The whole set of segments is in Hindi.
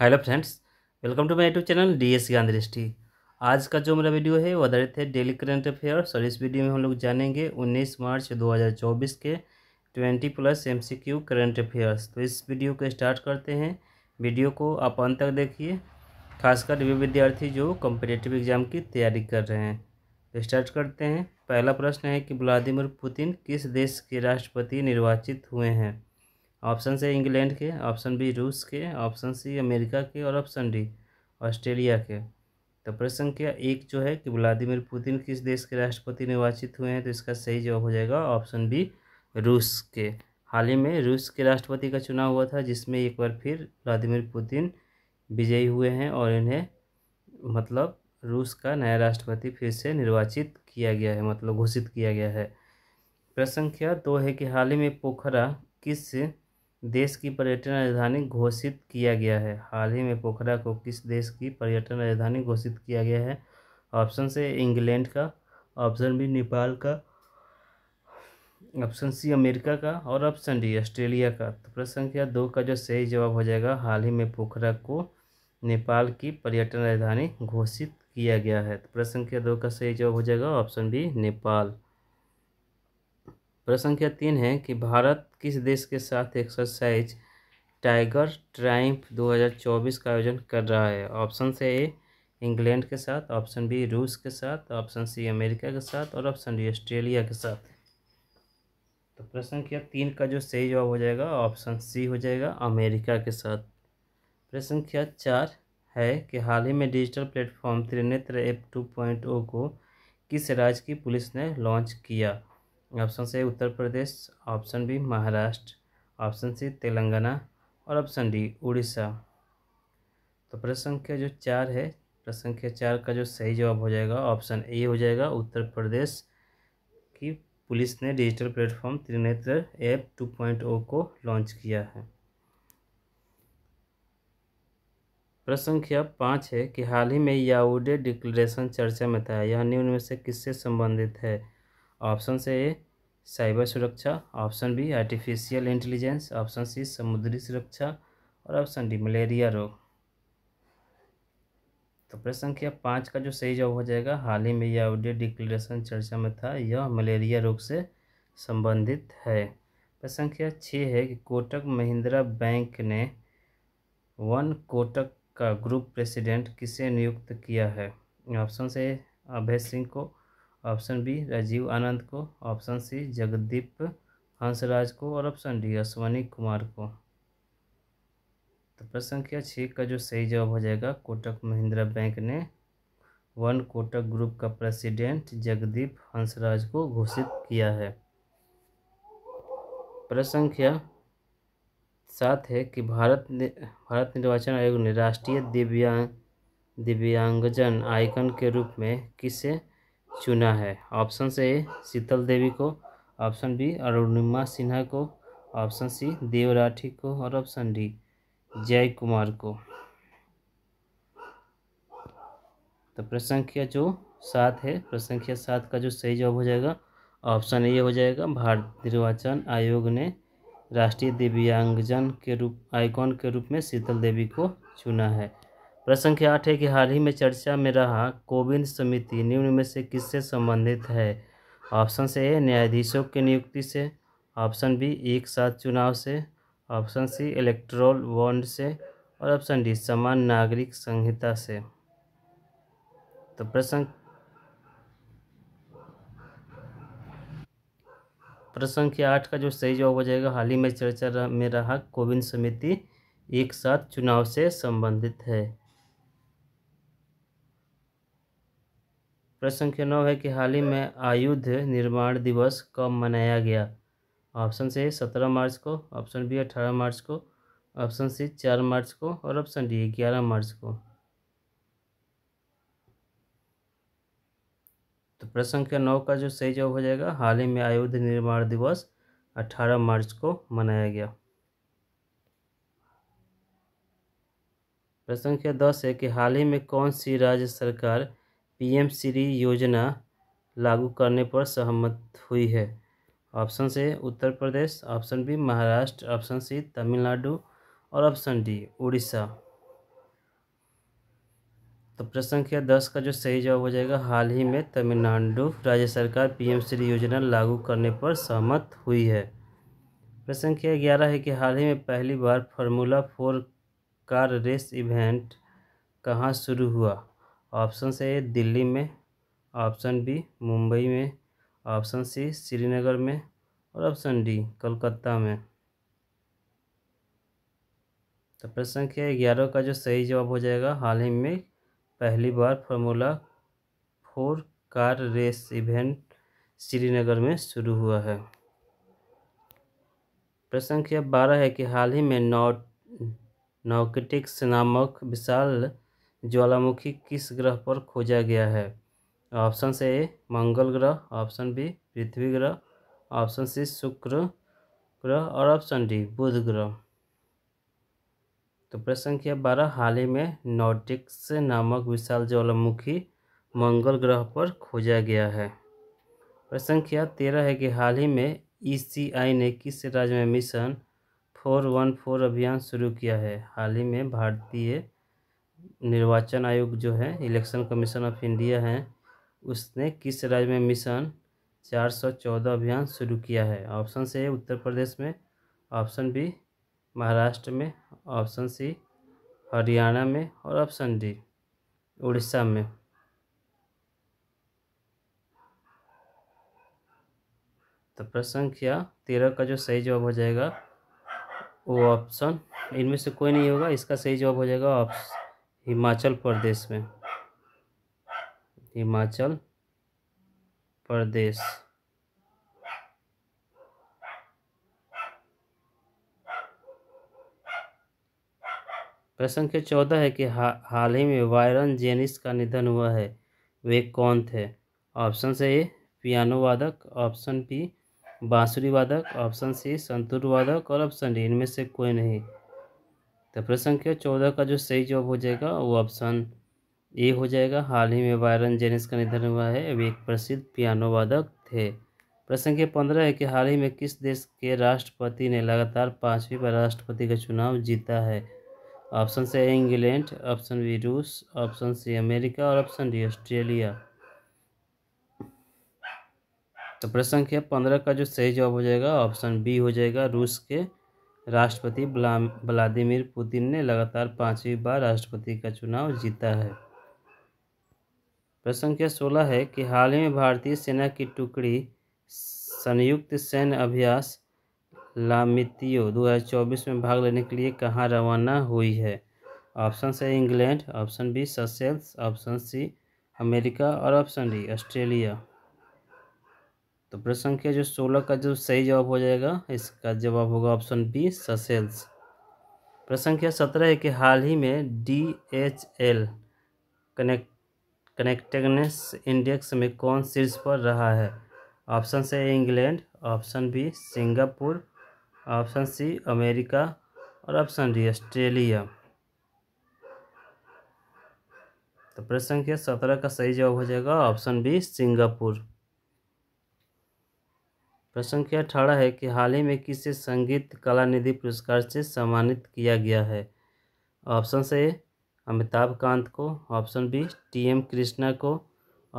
hello friends welcome to my YouTube channel D S Gandhi आज का जो मेरा वीडियो है वो आधारित है डेली करंट अफेयर्स और इस वीडियो में हम लोग जानेंगे 19 मार्च 2024 के 20 प्लस एमसीक्यू करंट अफेयर्स तो इस वीडियो को स्टार्ट करते हैं वीडियो को आप अंत तक देखिए खासकर वे विद्यार्थी जो कॉम्पिटेटिव एग्जाम की तैयारी कर रहे हैं तो स्टार्ट करते हैं पहला प्रश्न है कि व्लादिमिर पुतिन किस देश के राष्ट्रपति निर्वाचित हुए हैं ऑप्शन से इंग्लैंड के ऑप्शन बी रूस के ऑप्शन सी अमेरिका के और ऑप्शन डी ऑस्ट्रेलिया के तो प्रश्न क्या एक जो है कि व्लादिमिर पुतिन किस देश के राष्ट्रपति निर्वाचित हुए हैं तो इसका सही जवाब हो जाएगा ऑप्शन बी रूस के हाल ही में रूस के राष्ट्रपति का चुनाव हुआ था जिसमें एक बार फिर व्लादिमिर पुतिन विजयी हुए हैं और इन्हें मतलब रूस का नया राष्ट्रपति फिर से निर्वाचित किया गया है मतलब घोषित किया गया है प्रश्न संख्या दो है कि हाल ही में पोखरा किस देश की पर्यटन राजधानी घोषित किया गया है हाल ही में पोखरा को किस देश की पर्यटन राजधानी घोषित किया गया है ऑप्शन से इंग्लैंड का ऑप्शन बी नेपाल का ऑप्शन सी अमेरिका का और ऑप्शन डी ऑस्ट्रेलिया का तो प्रश्न संख्या दो का जो सही जवाब हो जाएगा हाल ही में पोखरा को नेपाल की पर्यटन राजधानी घोषित किया गया है तो प्रश्न संख्या दो का सही जवाब हो जाएगा ऑप्शन बी नेपाल प्रश्न संख्या तीन है कि भारत किस देश के साथ एक्सरसाइज टाइगर ट्राइम्फ 2024 का आयोजन कर रहा है ऑप्शन से ए इंग्लैंड के साथ ऑप्शन बी रूस के साथ ऑप्शन सी अमेरिका के साथ और ऑप्शन डी ऑस्ट्रेलिया के साथ तो प्रश्न संख्या तीन का जो सही जवाब हो जाएगा ऑप्शन सी हो जाएगा अमेरिका के साथ प्रश्न संख्या चार है कि हाल ही में digital platform Trinetra app two point O को किस राज्य की पुलिस ने लॉन्च किया ऑप्शन से Uttar Pradesh option B Maharashtra option C Telangana और ऑप्शन डी उड़ीसा तो प्रश्न संख्या जो चार है प्रश्न संख्या चार का जो सही जवाब हो जाएगा ऑप्शन ए हो जाएगा उत्तर प्रदेश की पुलिस ने digital platform Trinetra app two point O को लॉन्च किया है प्रश्न संख्या पाँच है कि हाल ही में याउडे डिक्लेरेशन चर्चा में था यह निम्न में से किससे संबंधित है ऑप्शन से ए साइबर सुरक्षा option B artificial intelligence option C समुद्री सुरक्षा और ऑप्शन डी मलेरिया रोग तो प्रश्न संख्या पाँच का जो सही जवाब हो जाएगा हाल ही में यह ऑडियो डिक्लेरेशन चर्चा में था यह मलेरिया रोग से संबंधित है प्रश्न संख्या छः है कि कोटक महिंद्रा बैंक ने वन कोटक का ग्रुप प्रेसिडेंट किसे नियुक्त किया है ऑप्शन से अभय सिंह को ऑप्शन बी राजीव आनंद को ऑप्शन सी जगदीप हंसराज को और ऑप्शन डी अश्वनी कुमार को तो प्रश्न संख्या छः का जो सही जवाब हो जाएगा कोटक महिंद्रा बैंक ने वन कोटक ग्रुप का प्रेसिडेंट जगदीप हंसराज को घोषित किया है प्रश्न संख्या सात है कि भारत ने, भारत निर्वाचन आयोग ने राष्ट्रीय दिव्यांग दिव्यांगजन आइकन के रूप में किसे चुना है ऑप्शन ए शीतल देवी को ऑप्शन बी अरुणिमा सिन्हा को ऑप्शन सी देव राठी को और ऑप्शन डी जय कुमार को तो प्रश्न संख्या जो सात है प्रश्न संख्या सात का जो सही जवाब हो जाएगा ऑप्शन ए हो जाएगा भारत निर्वाचन आयोग ने राष्ट्रीय दिव्यांगजन के रूप आइकॉन के रूप में शीतल देवी को चुना है प्रश्न के आठ है कि हाल ही में चर्चा में रहा कोविंद समिति निम्न में से किससे संबंधित है ऑप्शन से ए न्यायाधीशों की नियुक्ति से ऑप्शन बी एक साथ चुनाव से ऑप्शन सी इलेक्ट्रोल बॉन्ड से और ऑप्शन डी समान नागरिक संहिता से तो प्रश्न प्रश्न के आठ का जो सही जवाब हो जाएगा हाल ही में चर्चा में रहा कोविंद समिति एक साथ चुनाव से संबंधित है प्रश्न संख्या नौ है कि हाल ही में आयुध निर्माण दिवस कब मनाया गया ऑप्शन से सत्रह मार्च को ऑप्शन बी अठारह मार्च को ऑप्शन सी चार मार्च को और ऑप्शन डी ग्यारह मार्च को तो प्रश्न संख्या नौ का जो सही जवाब हो जाएगा हाल ही में आयुध निर्माण दिवस अठारह मार्च को मनाया गया प्रश्न संख्या दस है कि हाल ही में कौन सी राज्य सरकार पीएम श्री योजना लागू करने पर सहमत हुई है ऑप्शन से Uttar Pradesh option B Maharashtra option C Tamil Nadu और ऑप्शन डी उड़ीसा तो प्रश्न संख्या दस का जो सही जवाब हो जाएगा हाल ही में तमिलनाडु राज्य सरकार पीएम श्री योजना लागू करने पर सहमत हुई है प्रश्न संख्या ग्यारह है कि हाल ही में पहली बार formula four car race event कहाँ शुरू हुआ ऑप्शन से दिल्ली में ऑप्शन बी मुंबई में ऑप्शन सी श्रीनगर में और ऑप्शन डी कलकत्ता में तो प्रश्न संख्या ग्यारह का जो सही जवाब हो जाएगा हाल ही में पहली बार formula four car race event Srinagar में शुरू हुआ है प्रश्न संख्या बारह है कि हाल ही में नौ नौकेटिक्स नामक विशाल ज्वालामुखी किस ग्रह पर खोजा गया है ऑप्शन से ए मंगल ग्रह ऑप्शन बी पृथ्वी ग्रह ऑप्शन सी शुक्र ग्रह और ऑप्शन डी बुध ग्रह तो प्रश्न संख्या बारह हाल ही में नॉटिक्स नामक विशाल ज्वालामुखी मंगल ग्रह पर खोजा गया है प्रश्न संख्या तेरह है कि हाल ही में ईसीआई ने किस राज्य में मिशन फोर वन फोर अभियान शुरू किया है हाल ही में भारतीय निर्वाचन आयोग जो है इलेक्शन कमीशन ऑफ इंडिया है उसने किस राज्य में मिशन चार सौ चौदह अभियान शुरू किया है ऑप्शन से उत्तर प्रदेश में ऑप्शन बी महाराष्ट्र में ऑप्शन सी हरियाणा में और ऑप्शन डी उड़ीसा में तो प्रश्न संख्या तेरह का जो सही जवाब हो जाएगा वो ऑप्शन इनमें से कोई नहीं होगा इसका सही जवाब हो जाएगा ऑप्शन हिमाचल प्रदेश में हिमाचल प्रदेश प्रश्न संख्या चौदह है कि हा, हाल ही में वायरन जेनिस का निधन हुआ है वे कौन थे ऑप्शन से ए पियानो वादक ऑप्शन बी बांसुरी वादक ऑप्शन सी संतूर वादक और ऑप्शन डी इनमें से कोई नहीं तो प्रश्न संख्या चौदह का जो सही जवाब हो जाएगा वो ऑप्शन ए हो जाएगा हाल ही में वायरन जेनिस का निधन हुआ है वे एक प्रसिद्ध पियानो वादक थे प्रश्न संख्या पंद्रह है कि हाल ही में किस देश के राष्ट्रपति ने लगातार पाँचवीं बार राष्ट्रपति का चुनाव जीता है ऑप्शन से इंग्लैंड ऑप्शन बी रूस ऑप्शन सी अमेरिका और ऑप्शन डी ऑस्ट्रेलिया तो प्रश्न संख्या पंद्रह का जो सही जवाब हो जाएगा ऑप्शन बी हो जाएगा रूस के राष्ट्रपति व्लादिमीर पुतिन ने लगातार पाँचवीं बार राष्ट्रपति का चुनाव जीता है प्रश्न संख्या सोलह है कि हाल ही में भारतीय सेना की टुकड़ी संयुक्त सैन्य अभ्यास लामितियो 2024 में भाग लेने के लिए कहाँ रवाना हुई है ऑप्शन से England option B Seychelles option C America और ऑप्शन डी ऑस्ट्रेलिया तो प्रश्न संख्या जो सोलह का जो सही जवाब हो जाएगा इसका जवाब होगा ऑप्शन बी ससेल्स प्रश्न संख्या सत्रह है कि हाल ही में D H L connect connectedness index में कौन शीर्ष पर रहा है ऑप्शन से England option B Singapore option C America और ऑप्शन डी ऑस्ट्रेलिया तो प्रश्न संख्या सत्रह का सही जवाब हो जाएगा ऑप्शन बी सिंगापुर प्रश्न संख्या अठारह है कि हाल ही में किसे संगीत कला निधि पुरस्कार से सम्मानित किया गया है ऑप्शन से अमिताभ कांत को option B T M Krishna को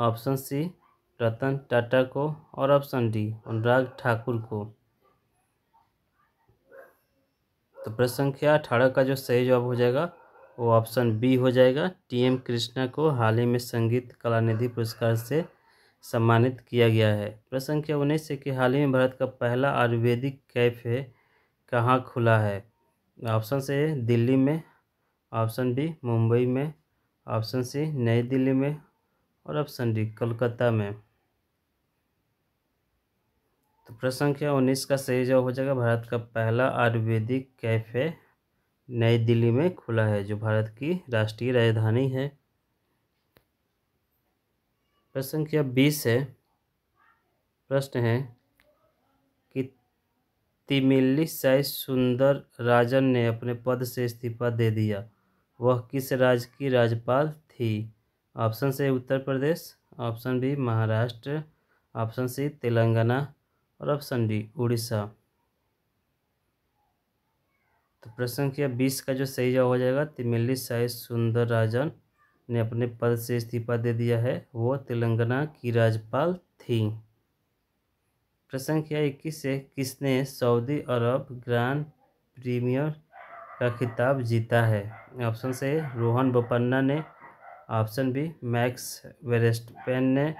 ऑप्शन सी रतन टाटा को और ऑप्शन डी अनुराग ठाकुर को तो प्रश्न संख्या अठारह का जो सही जवाब हो जाएगा वो ऑप्शन बी हो जाएगा टी एम कृष्णा को हाल ही में संगीत कला निधि पुरस्कार से सम्मानित किया गया है प्रश्न संख्या उन्नीस से कि हाल ही में भारत का पहला आयुर्वेदिक कैफे कहाँ खुला है ऑप्शन से दिल्ली में ऑप्शन बी मुंबई में ऑप्शन सी नई दिल्ली में और ऑप्शन डी कोलकाता में तो प्रश्न संख्या उन्नीस का सही जवाब हो जाएगा भारत का पहला आयुर्वेदिक कैफे नई दिल्ली में खुला है जो भारत की राष्ट्रीय राजधानी है प्रश्न संख्या बीस है प्रश्न है कि तिमिल्ली साई सुंदर राजन ने अपने पद से इस्तीफा दे दिया वह किस राज्य की राज्यपाल थी ऑप्शन से Uttar Pradesh option B Maharashtra option C Telangana और ऑप्शन डी उड़ीसा तो प्रश्न संख्या बीस का जो सही जवाब हो जाएगा तिमिल्ली साई सुंदर राजन ने अपने पद से इस्तीफा दे दिया है वो तेलंगाना की राज्यपाल थी प्रसंख्या क्या इक्कीस से किसने सऊदी अरब ग्रैंड प्रीमियर का खिताब जीता है ऑप्शन से रोहन बोपन्ना ने ऑप्शन बी मैक्स वेरेस्टपेन ने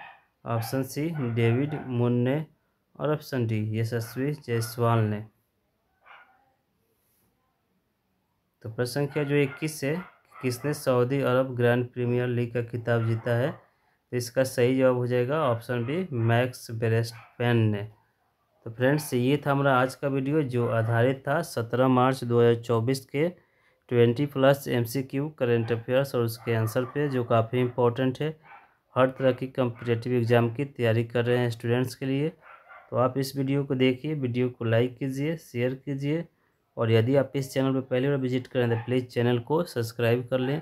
ऑप्शन सी डेविड मुन ने और ऑप्शन डी यशस्वी जायसवाल ने तो प्रश्न जो इक्कीस से किसने Saudi Arabia grand premier league का खिताब जीता है तो इसका सही जवाब हो जाएगा option B Max Verstappen ने तो फ्रेंड्स ये था हमारा आज का वीडियो जो आधारित था सत्रह मार्च दो के twenty plus M C Q current affairs और उसके आंसर पे जो काफ़ी इंपॉर्टेंट है हर तरह की कम्पिटेटिव एग्ज़ाम की तैयारी कर रहे हैं स्टूडेंट्स के लिए तो आप इस वीडियो को देखिए वीडियो को लाइक कीजिए शेयर कीजिए और यदि आप इस चैनल पर पहली बार विजिट करें तो प्लीज़ चैनल को सब्सक्राइब कर लें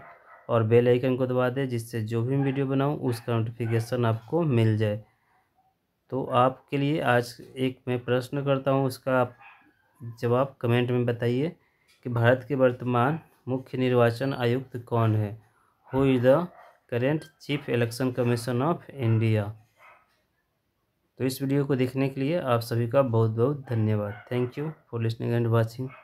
और बेल आइकन को दबा दें जिससे जो भी वीडियो बनाऊँ उसका नोटिफिकेशन आपको मिल जाए तो आपके लिए आज एक मैं प्रश्न करता हूँ उसका आप जवाब कमेंट में बताइए कि भारत के वर्तमान मुख्य निर्वाचन आयुक्त कौन है who is the current chief election commission of India तो इस वीडियो को देखने के लिए आप सभी का बहुत बहुत धन्यवाद thank you for listening and watching